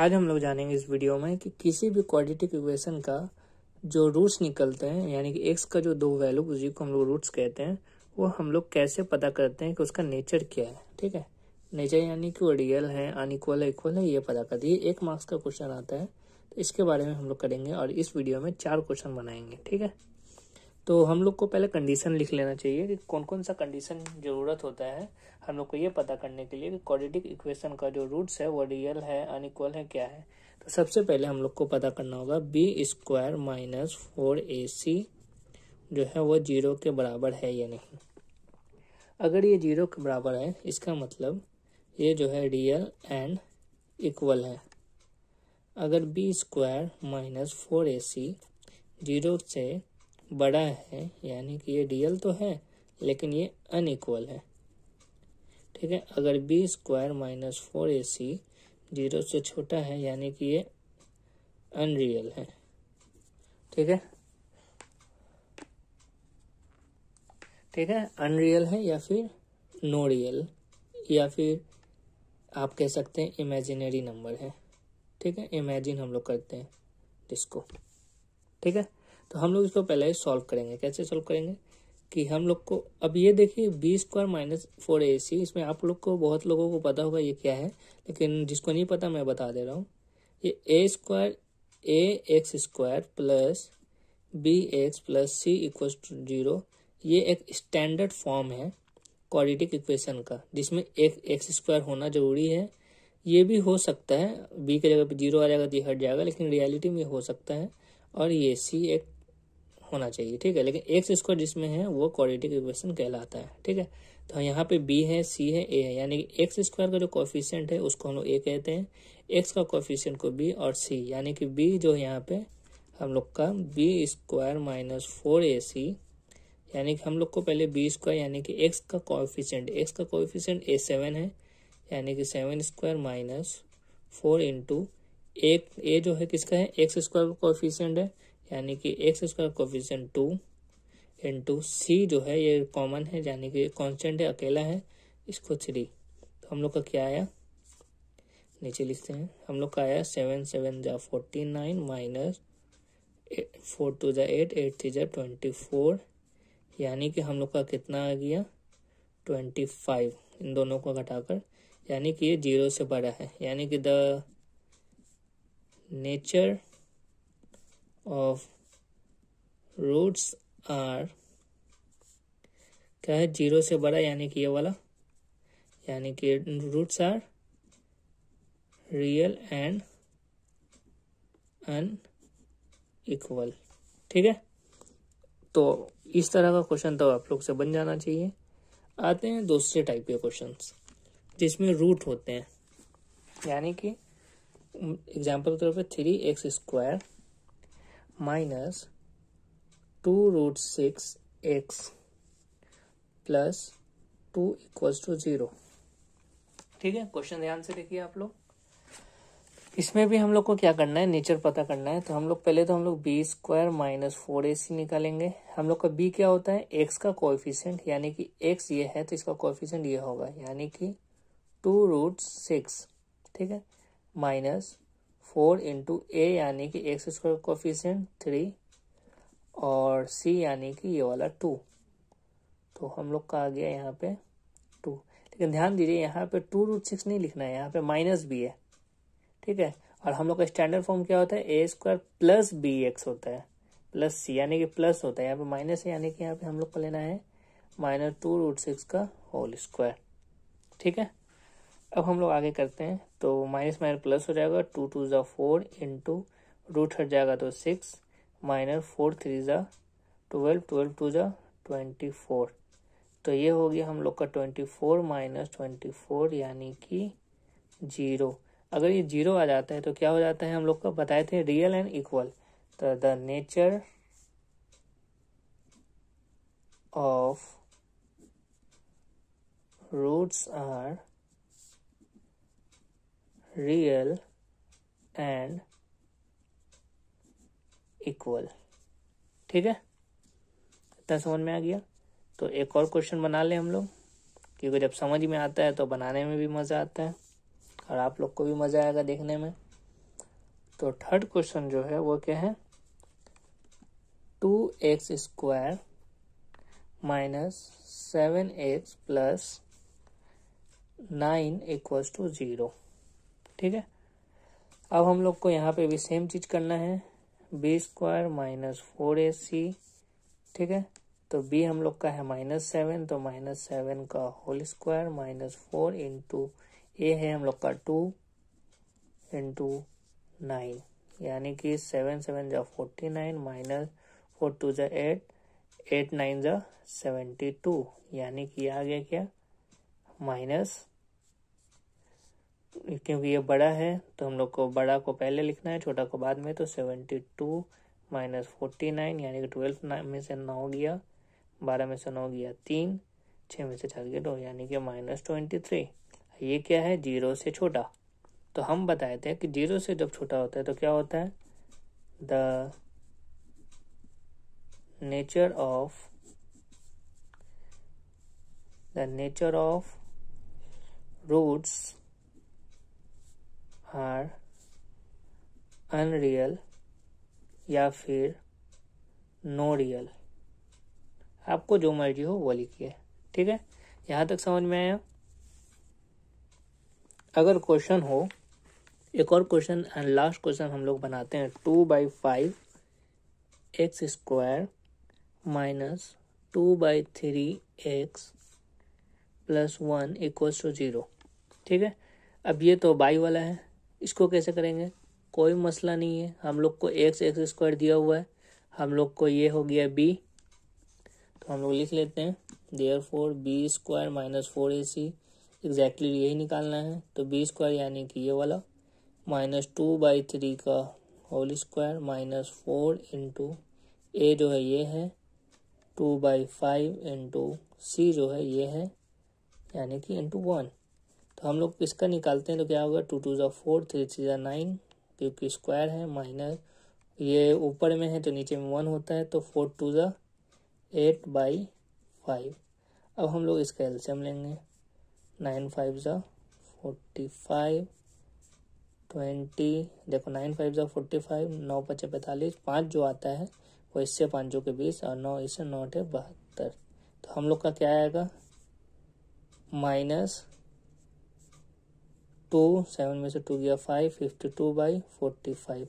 आज हम लोग जानेंगे इस वीडियो में कि किसी भी क्वाड्रेटिक इक्वेशन का जो रूट्स निकलते हैं यानी कि एक्स का जो दो वैल्यू उसी को हम लोग रूट्स कहते हैं वो हम लोग कैसे पता करते हैं कि उसका नेचर क्या है ठीक है नेचर यानी कि वो रियल है अनिक्वल है इक्वल है ये पता करते हैं एक मार्क्स का क्वेश्चन आता है तो इसके बारे में हम लोग करेंगे और इस वीडियो में चार क्वेश्चन बनाएंगे ठीक है तो हम लोग को पहले कंडीशन लिख लेना चाहिए कि कौन कौन सा कंडीशन ज़रूरत होता है हम लोग को ये पता करने के लिए कि क्वाड्रेटिक इक्वेशन का जो रूट्स है वो रियल है अनइक्वल है क्या है तो सबसे पहले हम लोग को पता करना होगा B square minus four A C जो है वो जीरो के बराबर है या नहीं अगर ये जीरो के बराबर है इसका मतलब ये जो है रियल एंड इक्वल है अगर B square minus four A C zero से बड़ा है यानी कि ये रियल तो है लेकिन ये अनइक्वल है ठीक है अगर B square minus four A C zero से छोटा है यानी कि ये अनरियल है ठीक है ठीक है अनरियल है या फिर नो रियल या फिर आप कह सकते हैं इमेजिनरी नंबर है ठीक है इमेजिन हम लोग करते हैं जिसको ठीक है तो हम लोग इसको पहले सॉल्व करेंगे कैसे सॉल्व करेंगे कि हम लोग को अब ये देखिए B square minus four A C इसमें आप लोग को बहुत लोगों को पता होगा ये क्या है लेकिन जिसको नहीं पता मैं बता दे रहा हूँ ये A square A X square plus B X plus C equal to zero ये एक स्टैंडर्ड फॉर्म है क्वाड्रेटिक इक्वेशन का जिसमें एक एक्स स्क्वायर होना जरूरी है ये भी हो सकता है बी के जगह पर जीरो आ जाएगा तो ये हट जाएगा लेकिन रियलिटी में हो सकता है और ये सी एक होना चाहिए ठीक है लेकिन एक्स स्क्वायर जिसमें है वो क्वाड्रेटिक इक्वेशन कहलाता है ठीक है तो यहाँ पे बी है सी है ए है यानी कि एक्स स्क्वायर का जो कॉफिशियंट है उसको हम लोग ए कहते हैं एक्स का कॉफिशियंट को बी और सी यानी कि बी जो है यहाँ पे हम लोग का B square minus four A C यानी कि हम लोग को पहले बी स्क्वायर यानी कि एक्स का कॉफिशियंट एक्स का कॉफिशियंट ए सेवन है यानी कि seven square minus four into एक ए जो है किसका है एक्स स्क्वायर कोफिशियंट है यानी कि X square coefficient two into C जो है ये कॉमन है यानी कि कॉन्स्टेंट है अकेला है इसको थ्री तो हम लोग का क्या आया नीचे लिखते हैं हम लोग का आया सेवन सेवन जा forty nine minus four two जा एट एट थ्री जा ट्वेंटी फोर यानी कि हम लोग का कितना आ गया ट्वेंटी फाइव इन दोनों को घटाकर यानी कि ये जीरो से बड़ा है यानी कि the nature of roots are क्या है जीरो से बड़ा यानी कि ये वाला यानी कि roots are real and unequal ठीक है तो इस तरह का क्वेश्चन तो आप लोग से बन जाना चाहिए आते हैं दूसरे टाइप के क्वेश्चंस जिसमें रूट होते हैं यानी कि एग्जाम्पल तौर पर three X square minus two root six X plus two equals to zero ठीक है क्वेश्चन ध्यान से देखिए आप लोग इसमें भी हम लोग को क्या करना है नेचर पता करना है तो हम लोग पहले तो हम लोग B square minus four A C निकालेंगे हम लोग का बी क्या होता है एक्स का कोएफिशिएंट यानी कि एक्स ये है तो इसका कोएफिशिएंट ये होगा यानी कि टू रूट सिक्स ठीक है माइनस फोर इंटू ए यानी कि एक्स स्क्वायर कोफिशेंट थ्री और सी यानी कि ये वाला टू तो हम लोग का आ गया यहाँ पे टू लेकिन ध्यान दीजिए यहाँ पे टू रूट सिक्स नहीं लिखना है यहाँ पे माइनस भी है ठीक है और हम लोग का स्टैंडर्ड फॉर्म क्या होता है A square plus B X होता है प्लस सी यानी कि प्लस होता है यहाँ पे माइनस है यानी कि यहाँ पे हम लोग को लेना है माइनस टू रूट सिक्स का होल स्क्वायर ठीक है अब हम लोग आगे करते हैं तो माइनस माइनस प्लस हो जाएगा टू टू ज़ा फोर इंटू रूट हट जाएगा तो सिक्स माइनस फोर थ्री ज़ा ट्वेल्व ट्वेल्व टू ज़ा ट्वेंटी फोर तो ये हो गया हम लोग का twenty four minus twenty four यानी कि जीरो अगर ये जीरो आ जाता है तो क्या हो जाता है हम लोग का बताए थे रियल एंड इक्वल तो the nature of roots are real and equal ठीक है इतना समझ में आ गया तो एक और क्वेश्चन बना लें हम लोग क्योंकि जब समझ में आता है तो बनाने में भी मज़ा आता है और आप लोग को भी मज़ा आएगा देखने में तो थर्ड क्वेश्चन जो है वो क्या है two X square minus seven X plus nine equals to zero ठीक है अब हम लोग को यहाँ पे भी सेम चीज करना है B square minus four A C ठीक है तो बी हम लोग का है माइनस सेवन तो माइनस सेवन का whole square minus four into A है हम लोग का टू इंटू नाइन यानी कि सेवन सेवन जा forty nine minus four two जा एट एट नाइन जा सेवेंटी टू यानी कि आ गया क्या माइनस क्योंकि ये बड़ा है तो हम लोग को बड़ा को पहले लिखना है छोटा को बाद में तो seventy two minus forty nine यानी कि ट्वेल्व में से नौ गया बारह में से नौ गया तीन छः में से चार गया दो यानी कि माइनस ट्वेंटी थ्री ये क्या है जीरो से छोटा तो हम बताए थे कि जीरो से जब छोटा होता है तो क्या होता है the nature of the nature of roots are unreal या फिर नो रियल आपको जो मर्जी हो वो लिखिए ठीक है यहाँ तक समझ में आया अगर क्वेश्चन हो एक और क्वेश्चन एंड लास्ट क्वेश्चन हम लोग बनाते हैं two by five X square minus two by three X plus one equals to zero ठीक है अब ये तो बाई वाला है इसको कैसे करेंगे कोई मसला नहीं है हम लोग को एक्स एक्स स्क्वायर दिया हुआ है हम लोग को ये हो गया बी तो हम लोग लिख लेते हैं there four B square minus four A C exactly यही निकालना है तो बी स्क्वायर यानी कि ये वाला माइनस टू बाई थ्री का whole square minus four into A जो है ये है two by five into C जो है ये है यानी कि इंटू वन तो हम लोग इसका निकालते हैं तो क्या होगा टू टू ज़ा फोर थ्री थ्री ज़ा नाइन क्योंकि स्क्वायर है माइनस ये ऊपर में है तो नीचे में वन होता है तो फोर टू ज़ा एट बाई फाइव अब हम लोग इसका एल्शियम लेंगे नाइन फाइव ज़ा फोर्टी फाइव ट्वेंटी देखो नाइन फाइव ज़ा फोर्टी फाइव नौ पचे पैंतालीस पाँच जो आता है वो इससे पाँचों के बीस और नौ इससे नौ बहत्तर तो हम लोग का क्या आएगा माइनस टू सेवन में से टू गया five fifty two by forty five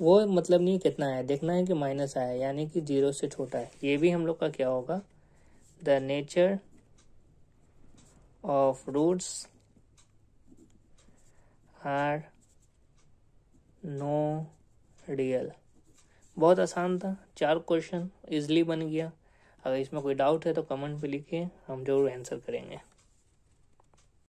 वो मतलब नहीं कितना है देखना है कि माइनस आया यानी कि जीरो से छोटा है ये भी हम लोग का क्या होगा the nature of roots are no real बहुत आसान था चार क्वेश्चन इजली बन गया अगर इसमें कोई डाउट है तो कमेंट पे लिखिए हम जरूर आंसर करेंगे